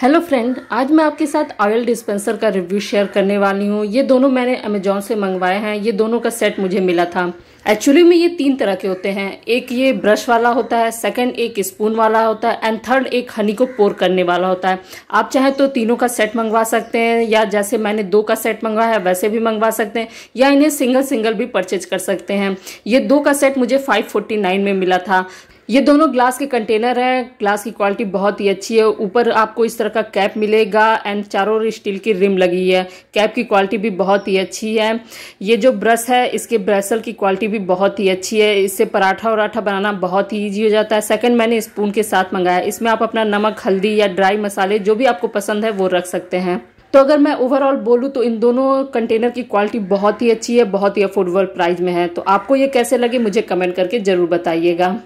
hello friend आज मैं आपके साथ ऑयल डिस्पेंसर का रिव्यू शेयर करने वाली हूँ ये दोनों मैंने अमेजोन से मंगवाए हैं ये दोनों का सेट मुझे मिला था एक्चुअली में ये तीन तरह के होते हैं एक ये ब्रश वाला होता है सेकंड एक स्पून वाला होता है एंड थर्ड एक हनी को पोर करने वाला होता है आप चाहे तो तीनों का सेट मंगवा सकते हैं या जैसे मैंने दो का सेट मंगवाया है वैसे भी मंगवा सकते हैं या इन्हें सिंगल सिंगल भी परचेज कर सकते हैं ये दो का सेट मुझे फाइव में मिला था ये दोनों ग्लास के कंटेनर हैं ग्लास की क्वालिटी बहुत ही अच्छी है ऊपर आपको इस तरह का कैप मिलेगा एंड चारों ओर स्टील की रिम लगी है कैप की क्वालिटी भी बहुत ही अच्छी है ये जो ब्रश है इसके ब्रसल की क्वालिटी भी बहुत ही अच्छी है इससे पराठा वराठा बनाना बहुत ही ईजी हो जाता है सेकंड मैंने स्पून के साथ मंगाया इसमें आप अपना नमक हल्दी या ड्राई मसाले जो भी आपको पसंद है वो रख सकते हैं तो अगर मैं ओवरऑल बोलूँ तो इन दोनों कंटेनर की क्वालिटी बहुत ही अच्छी है बहुत ही अफोर्डेबल प्राइस में है तो आपको ये कैसे लगे मुझे कमेंट करके ज़रूर बताइएगा